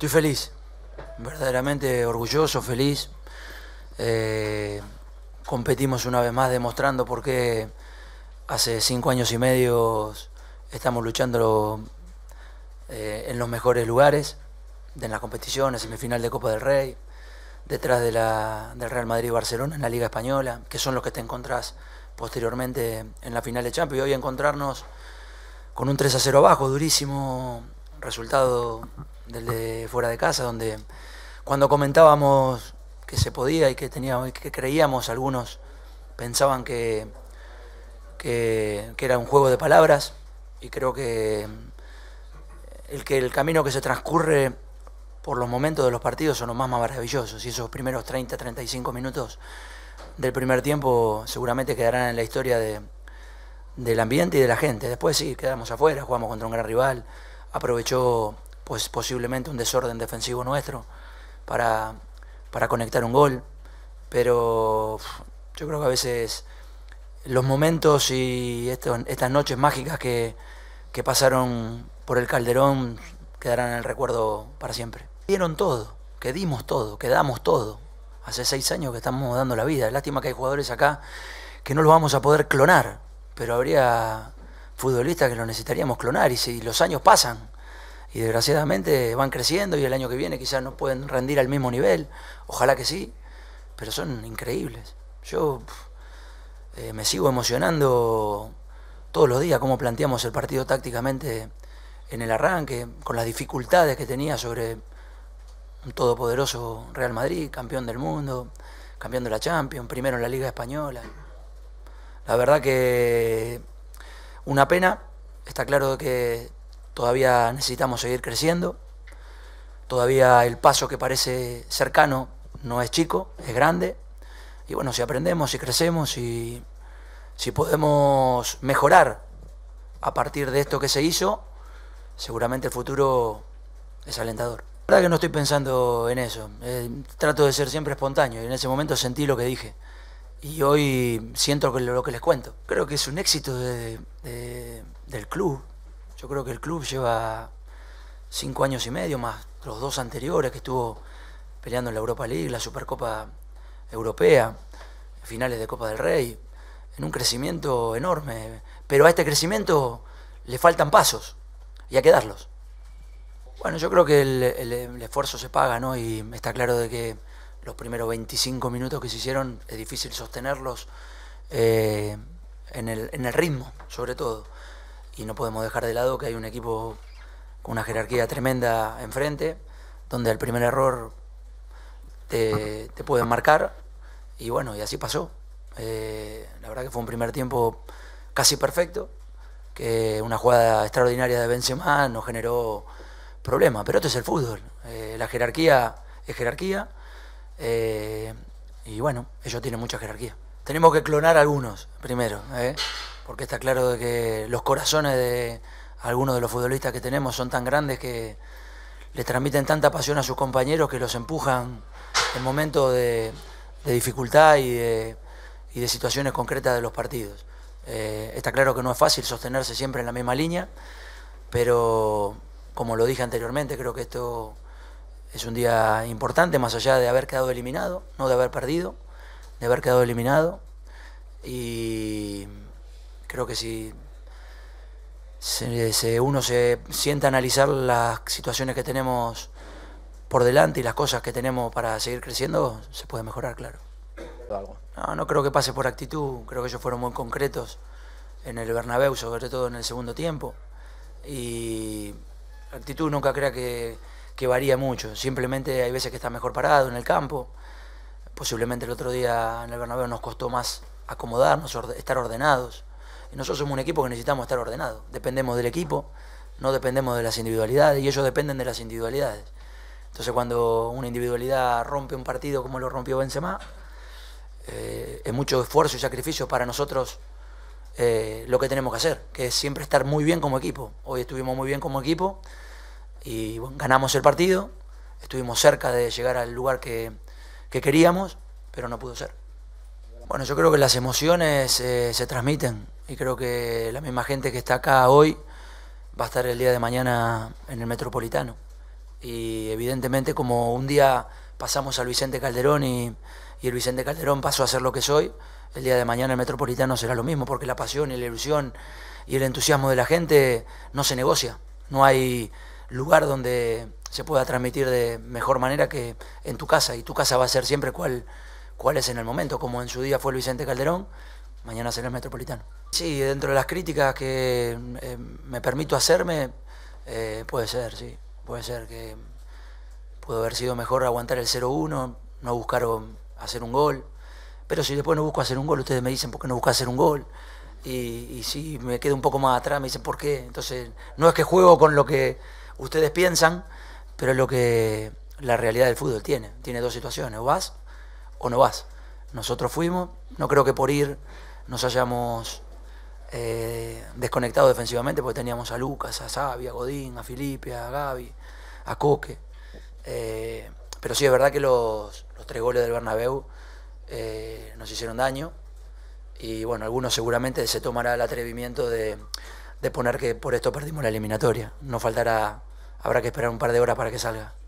Estoy feliz, verdaderamente orgulloso, feliz. Eh, competimos una vez más demostrando por qué hace cinco años y medio estamos luchando eh, en los mejores lugares, de las competiciones, semifinal de Copa del Rey, detrás del Real Madrid y Barcelona en la Liga Española, que son los que te encontrás posteriormente en la final de Champions. Y hoy encontrarnos con un 3 a 0 abajo, durísimo resultado del de fuera de casa, donde cuando comentábamos que se podía y que teníamos, que creíamos algunos pensaban que, que, era un juego de palabras y creo que el, que el camino que se transcurre por los momentos de los partidos son los más maravillosos y esos primeros 30, 35 minutos del primer tiempo seguramente quedarán en la historia de, del ambiente y de la gente. Después sí, quedamos afuera, jugamos contra un gran rival, aprovechó pues posiblemente un desorden defensivo nuestro para, conectar un gol. Pero yo creo que a veces los momentos y estas noches mágicas que, pasaron por el Calderón quedarán en el recuerdo para siempre. Dieron todo, que dimos todo, que damos todo. Hace seis años que estamos dando la vida. Lástima que hay jugadores acá que no los vamos a poder clonar, pero habría futbolistas que lo necesitaríamos clonar y si los años pasan, y desgraciadamente van creciendo y el año que viene quizás no pueden rendir al mismo nivel, ojalá que sí, pero son increíbles. Yo eh, me sigo emocionando todos los días cómo planteamos el partido tácticamente en el arranque, con las dificultades que tenía sobre un todopoderoso Real Madrid, campeón del mundo, campeón de la Champions, primero en la Liga Española. La verdad que una pena, está claro que Todavía necesitamos seguir creciendo. Todavía el paso que parece cercano no es chico, es grande. Y bueno, si aprendemos, si crecemos, y si podemos mejorar a partir de esto que se hizo, seguramente el futuro es alentador. La verdad que no estoy pensando en eso. Eh, trato de ser siempre espontáneo y en ese momento sentí lo que dije. Y hoy siento lo que les cuento. Creo que es un éxito del club, yo creo que el club lleva cinco años y medio, más los dos anteriores que estuvo peleando en la Europa League, la Supercopa Europea, finales de Copa del Rey, en un crecimiento enorme. Pero a este crecimiento le faltan pasos y a que darlos. Bueno, yo creo que el, esfuerzo se paga, ¿no? Y está claro de que los primeros 25 minutos que se hicieron es difícil sostenerlos eh, en el ritmo, sobre todo y no podemos dejar de lado que hay un equipo con una jerarquía tremenda enfrente, donde el primer error te, te, pueden marcar y bueno, y así pasó. Eh, la verdad que fue un primer tiempo casi perfecto, que una jugada extraordinaria de Benzema no generó problema pero esto es el fútbol, eh, la jerarquía es jerarquía eh, y bueno, ellos tienen mucha jerarquía. Tenemos que clonar algunos primero porque está claro de que los corazones de algunos de los futbolistas que tenemos son tan grandes que les transmiten tanta pasión a sus compañeros que los empujan en momentos de, dificultad y de, situaciones concretas de los partidos. Eh, está claro que no es fácil sostenerse siempre en la misma línea, pero como lo dije anteriormente, creo que esto es un día importante, más allá de haber quedado eliminado, no de haber perdido, de haber quedado eliminado. Y Creo que si uno se sienta a analizar las situaciones que tenemos por delante y las cosas que tenemos para seguir creciendo, se puede mejorar, claro. No, no creo que pase por actitud, creo que ellos fueron muy concretos en el Bernabéu, sobre todo en el segundo tiempo. Y actitud nunca crea que, que varía mucho, simplemente hay veces que está mejor parado en el campo, posiblemente el otro día en el Bernabéu nos costó más acomodarnos, estar ordenados. Nosotros somos un equipo que necesitamos estar ordenado. Dependemos del equipo, no dependemos de las individualidades y ellos dependen de las individualidades. Entonces cuando una individualidad rompe un partido como lo rompió Benzema, eh, es mucho esfuerzo y sacrificio para nosotros eh, lo que tenemos que hacer, que es siempre estar muy bien como equipo. Hoy estuvimos muy bien como equipo y ganamos el partido, estuvimos cerca de llegar al lugar que, queríamos, pero no pudo ser. Bueno, yo creo que las emociones eh, se transmiten y creo que la misma gente que está acá hoy va a estar el día de mañana en el Metropolitano. Y evidentemente como un día pasamos al Vicente Calderón y, el Vicente Calderón pasó a ser lo que soy, el día de mañana el Metropolitano será lo mismo, porque la pasión y la ilusión y el entusiasmo de la gente no se negocia. No hay lugar donde se pueda transmitir de mejor manera que en tu casa, y tu casa va a ser siempre cuál cual es en el momento, como en su día fue el Vicente Calderón mañana será el Metropolitano. Sí, dentro de las críticas que eh, me permito hacerme, eh, puede ser, sí, puede ser que pudo haber sido mejor aguantar el 0-1, no buscar hacer un gol, pero si después no busco hacer un gol, ustedes me dicen, ¿por qué no busco hacer un gol? Y, sí, si me quedo un poco más atrás, me dicen, ¿por qué? Entonces, no es que juego con lo que ustedes piensan, pero es lo que la realidad del fútbol tiene. Tiene dos situaciones, o vas o no vas. Nosotros fuimos, no creo que por ir nos hayamos eh, desconectado defensivamente porque teníamos a Lucas, a Xavi, a Godín, a Filipe, a Gaby, a Coque. Eh, pero sí, es verdad que los, tres goles del Bernabéu eh, nos hicieron daño y bueno, algunos seguramente se tomará el atrevimiento de, de poner que por esto perdimos la eliminatoria. No faltará, habrá que esperar un par de horas para que salga.